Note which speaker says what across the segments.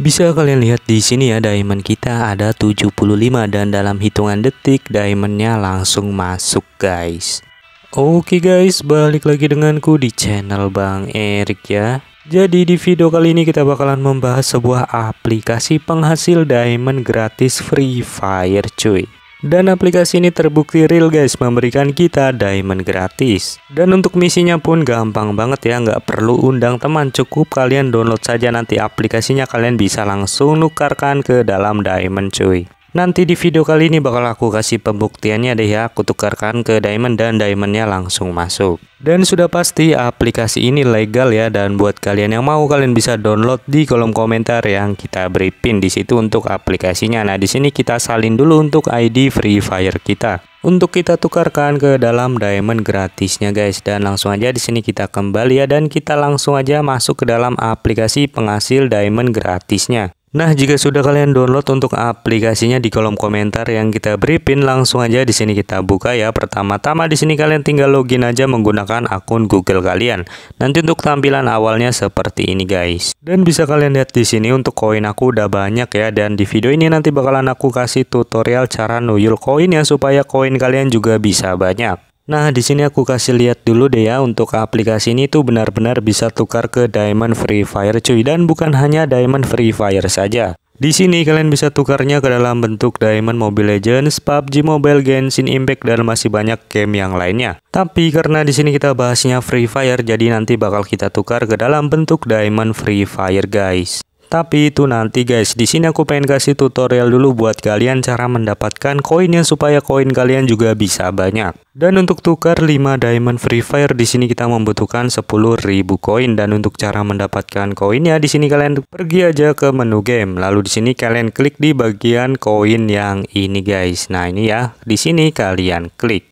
Speaker 1: Bisa kalian lihat di sini ya diamond kita ada 75 dan dalam hitungan detik diamondnya langsung masuk guys Oke guys balik lagi denganku di channel Bang Erik ya Jadi di video kali ini kita bakalan membahas sebuah aplikasi penghasil diamond gratis Free Fire cuy dan aplikasi ini terbukti real guys memberikan kita diamond gratis Dan untuk misinya pun gampang banget ya nggak perlu undang teman cukup kalian download saja nanti aplikasinya kalian bisa langsung nukarkan ke dalam diamond cuy Nanti di video kali ini bakal aku kasih pembuktiannya deh ya, aku tukarkan ke diamond dan diamondnya langsung masuk. Dan sudah pasti aplikasi ini legal ya dan buat kalian yang mau kalian bisa download di kolom komentar yang kita beri pin di untuk aplikasinya. Nah, di sini kita salin dulu untuk ID Free Fire kita. Untuk kita tukarkan ke dalam diamond gratisnya guys dan langsung aja di sini kita kembali ya dan kita langsung aja masuk ke dalam aplikasi penghasil diamond gratisnya. Nah, jika sudah kalian download untuk aplikasinya di kolom komentar yang kita beri pin, langsung aja di sini kita buka ya. Pertama-tama di sini kalian tinggal login aja menggunakan akun Google kalian. Nanti untuk tampilan awalnya seperti ini guys. Dan bisa kalian lihat di sini untuk koin aku udah banyak ya dan di video ini nanti bakalan aku kasih tutorial cara nuyul koin ya supaya koin kalian juga bisa banyak. Nah, di sini aku kasih lihat dulu deh ya untuk aplikasi ini tuh benar-benar bisa tukar ke Diamond Free Fire cuy dan bukan hanya Diamond Free Fire saja. Di sini kalian bisa tukarnya ke dalam bentuk Diamond Mobile Legends, PUBG Mobile, Genshin Impact dan masih banyak game yang lainnya. Tapi karena di sini kita bahasnya Free Fire jadi nanti bakal kita tukar ke dalam bentuk Diamond Free Fire guys. Tapi itu nanti guys, di sini aku pengen kasih tutorial dulu buat kalian cara mendapatkan koinnya supaya koin kalian juga bisa banyak. Dan untuk tukar 5 diamond free fire di sini kita membutuhkan 10.000 koin dan untuk cara mendapatkan koinnya di sini kalian pergi aja ke menu game. Lalu di sini kalian klik di bagian koin yang ini guys. Nah, ini ya. Di sini kalian klik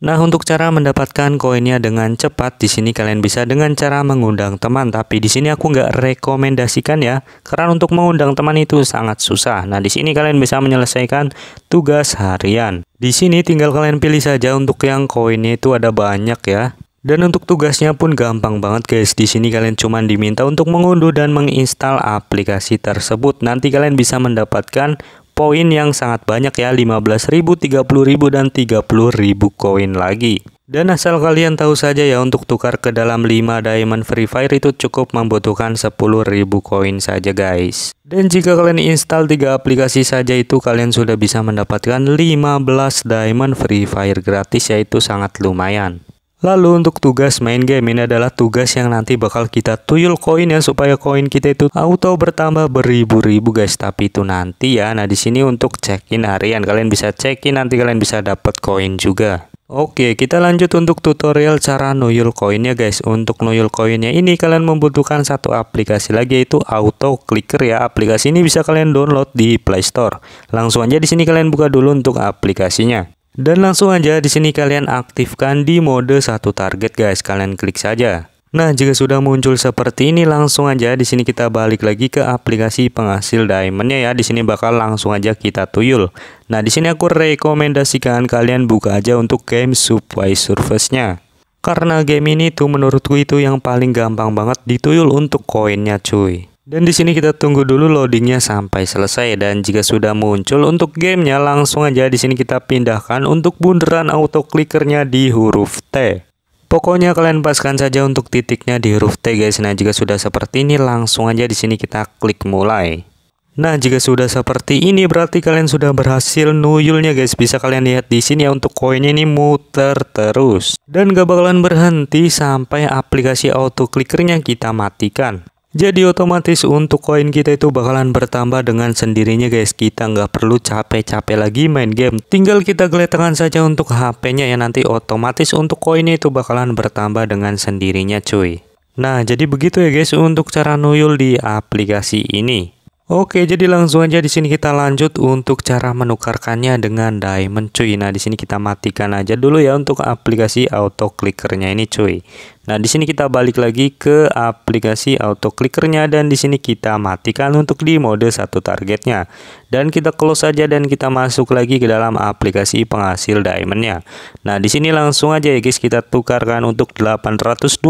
Speaker 1: Nah, untuk cara mendapatkan koinnya dengan cepat, di sini kalian bisa dengan cara mengundang teman. Tapi di sini aku nggak rekomendasikan ya, karena untuk mengundang teman itu sangat susah. Nah, di sini kalian bisa menyelesaikan tugas harian. Di sini tinggal kalian pilih saja untuk yang koinnya itu ada banyak ya. Dan untuk tugasnya pun gampang banget guys. Di sini kalian cuma diminta untuk mengunduh dan menginstal aplikasi tersebut. Nanti kalian bisa mendapatkan poin yang sangat banyak ya 15.000, 30.000 dan 30.000 koin lagi. Dan asal kalian tahu saja ya untuk tukar ke dalam 5 diamond free fire itu cukup membutuhkan 10.000 koin saja guys. Dan jika kalian install 3 aplikasi saja itu kalian sudah bisa mendapatkan 15 diamond free fire gratis yaitu sangat lumayan. Lalu untuk tugas main game ini adalah tugas yang nanti bakal kita tuyul koin ya supaya koin kita itu auto bertambah beribu-ribu guys tapi itu nanti ya. Nah di sini untuk check-in harian kalian bisa check-in nanti kalian bisa dapat koin juga. Oke kita lanjut untuk tutorial cara nuyul koinnya guys Untuk nuyul koinnya ini kalian membutuhkan satu aplikasi lagi yaitu auto clicker ya Aplikasi ini bisa kalian download di playstore Langsung aja di sini kalian buka dulu untuk aplikasinya dan langsung aja di sini kalian aktifkan di mode satu target guys, kalian klik saja. Nah, jika sudah muncul seperti ini langsung aja di sini kita balik lagi ke aplikasi penghasil diamondnya ya. Di sini bakal langsung aja kita tuyul. Nah, di sini aku rekomendasikan kalian buka aja untuk game supply surface nya Karena game ini tuh menurutku itu yang paling gampang banget dituyul untuk koinnya cuy. Dan di sini kita tunggu dulu loadingnya sampai selesai dan jika sudah muncul untuk gamenya langsung aja di sini kita pindahkan untuk bundaran auto clickernya di huruf T. Pokoknya kalian paskan saja untuk titiknya di huruf T guys. Nah jika sudah seperti ini langsung aja di sini kita klik mulai. Nah jika sudah seperti ini berarti kalian sudah berhasil nuyulnya guys. Bisa kalian lihat di sini ya untuk koinnya ini muter terus. Dan gak bakalan berhenti sampai aplikasi auto clickernya kita matikan. Jadi otomatis untuk koin kita itu bakalan bertambah dengan sendirinya guys Kita nggak perlu capek-capek lagi main game Tinggal kita geletakan saja untuk HP-nya ya nanti otomatis untuk koinnya itu bakalan bertambah dengan sendirinya cuy Nah jadi begitu ya guys untuk cara nuyul di aplikasi ini Oke, jadi langsung aja di sini kita lanjut untuk cara menukarkannya dengan diamond cuy. Nah, di sini kita matikan aja dulu ya untuk aplikasi auto clickernya ini cuy. Nah, di sini kita balik lagi ke aplikasi auto clickernya dan di sini kita matikan untuk di mode satu targetnya. Dan kita close saja dan kita masuk lagi ke dalam aplikasi penghasil diamondnya. Nah, di sini langsung aja ya guys kita tukarkan untuk 820.000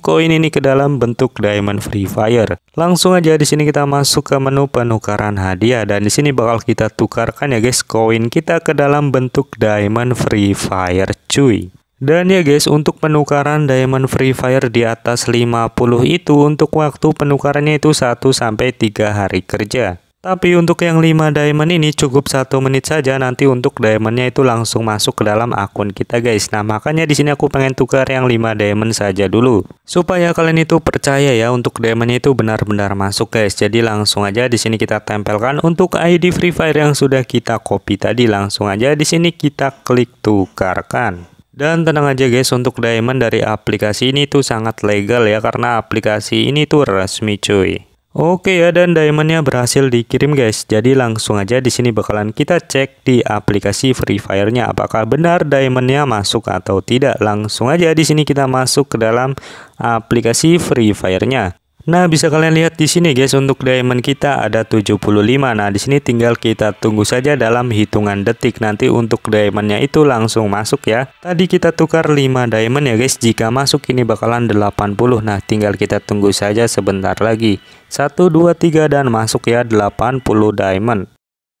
Speaker 1: koin ini ke dalam bentuk diamond free fire. Langsung aja di sini kita masuk ke menu penukaran hadiah dan di sini bakal kita tukarkan ya guys koin kita ke dalam bentuk diamond free fire cuy. Dan ya guys, untuk penukaran diamond free fire di atas 50 itu untuk waktu penukarannya itu 1 sampai 3 hari kerja. Tapi untuk yang 5 diamond ini cukup satu menit saja nanti untuk diamondnya itu langsung masuk ke dalam akun kita guys. Nah makanya di sini aku pengen tukar yang 5 diamond saja dulu. Supaya kalian itu percaya ya untuk diamondnya itu benar-benar masuk guys. Jadi langsung aja di sini kita tempelkan untuk ID Free Fire yang sudah kita copy tadi. Langsung aja di sini kita klik tukarkan. Dan tenang aja guys untuk diamond dari aplikasi ini tuh sangat legal ya karena aplikasi ini tuh resmi cuy. Oke ya dan diamondnya berhasil dikirim guys. Jadi langsung aja di sini bakalan kita cek di aplikasi Free Fire-nya apakah benar diamondnya masuk atau tidak. Langsung aja di sini kita masuk ke dalam aplikasi Free Fire-nya. Nah, bisa kalian lihat di sini guys untuk diamond kita ada 75. Nah, di sini tinggal kita tunggu saja dalam hitungan detik nanti untuk diamondnya itu langsung masuk ya. Tadi kita tukar 5 diamond ya guys. Jika masuk ini bakalan 80. Nah, tinggal kita tunggu saja sebentar lagi. 1 2 3 dan masuk ya 80 diamond.